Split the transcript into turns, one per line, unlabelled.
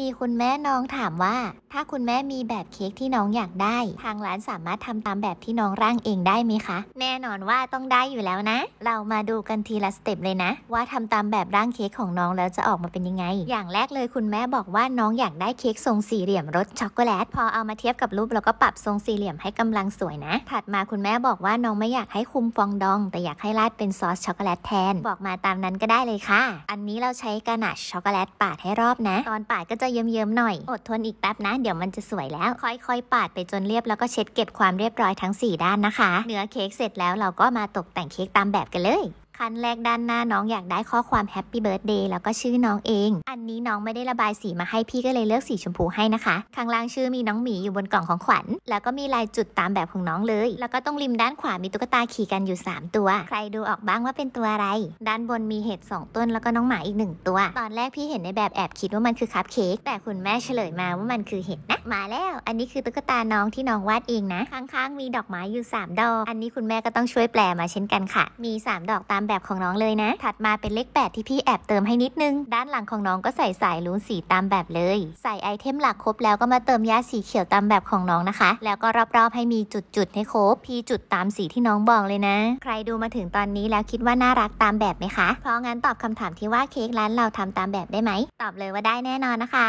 มีคุณแม่น้องถามว่า ถ้าคุณแม่มีแบบเค้กที่น้องอยากได้ ทางร้านสามารถทำตามแบบที่น้องร่างเองได้ไหมคะแน่นอนว่าต้องได้อยู่แล้วนะ เรามาดูกันทีละสเต็ปเลยนะ ว่าทำตามแบบร่างเค้กของน้องแล้วจะออกมาเป็นยังไง อย่างแรกเลยคุณแม่บอกว่าน้องอยากได้เค้กทรงสี่เหลี่ยมรสช็อกโกแลตพอเอามาเทียบกับรูปเราก็ปรับทรงสี่เหลี่ยมให้กำลังสวยนะ ถัดมาคุณแม่บอกว่าน้องไม่อยากให้คุมฟองดองแต่อยากให้ราดเป็นซอสช็อกโกแลตแทนบอกมาตามนั้นก็ได้เลยค่ะ อันนี้เราใช้กระนาช็อกโกแลตปาดให้รอบนะ ตอนปาดก็จะเยิ้มๆหน่อย อดทนอีกแป๊บนะ เดี๋ยวมันจะสวยแล้ว ค่อยๆปาดไปจนเรียบแล้วก็เช็ดเก็บความเรียบร้อยทั้ง 4 ด้านนะคะ เนื้อเค้กเสร็จแล้วเราก็มาตกแต่งเค้กตามแบบกันเลยขั้นแรกด้านหน้าน้องอยากได้ข้อความแฮปปี้เบิร์ดเดย์แล้วก็ชื่อน้องเอง อันนี้น้องไม่ได้ระบายสีมาให้พี่ก็เลยเลือกสีชมพูให้นะคะข้างล่างชื่อมีน้องหมีอยู่บนกล่องของขวัญแล้วก็มีลายจุดตามแบบของน้องเลย แล้วก็ตรงริมด้านขวามีตุ๊กตาขี่กันอยู่ 3 ตัว ใครดูออกบ้างว่าเป็นตัวอะไร ด้านบนมีเห็ด2ต้นแล้วก็น้องหมาอีก 1 ตัว ตอนแรกพี่เห็นในแบบแอบคิดว่ามันคือคัพเค้กแต่คุณแม่เฉลยมาว่ามันคือเห็ดนะมาแล้ว อันนี้คือตุ๊กตาน้องที่น้องวาดเองนะข้างๆ มีดอกไม้อยู่ 3 ดอกอันนี้คุณแม่ก็ต้องช่วยแปลมาเช่นกันค่ะ มี 3 ดอกตามแบบของน้องเลยนะ ถัดมาเป็นเลข8ที่พี่แอบเติมให้ นิดนึง ด้านหลังของน้องก็ใส่สายลูนสีตามแบบเลย ใส่ไอเทมหลักครบแล้วก็มาเติมยาสีเขียวตามแบบของน้องนะคะ แล้วก็รอบๆ ให้มีจุด ๆ ให้ครบพี่จุดตามสีที่น้องบอกเลยนะ ใครดูมาถึงตอนนี้แล้วคิดว่าน่ารักตามแบบไหมคะ เพราะงั้นตอบคำถามที่ว่าเค้กร้านเราทำตามแบบได้ไหม ตอบเลยว่าได้แน่นอนนะคะ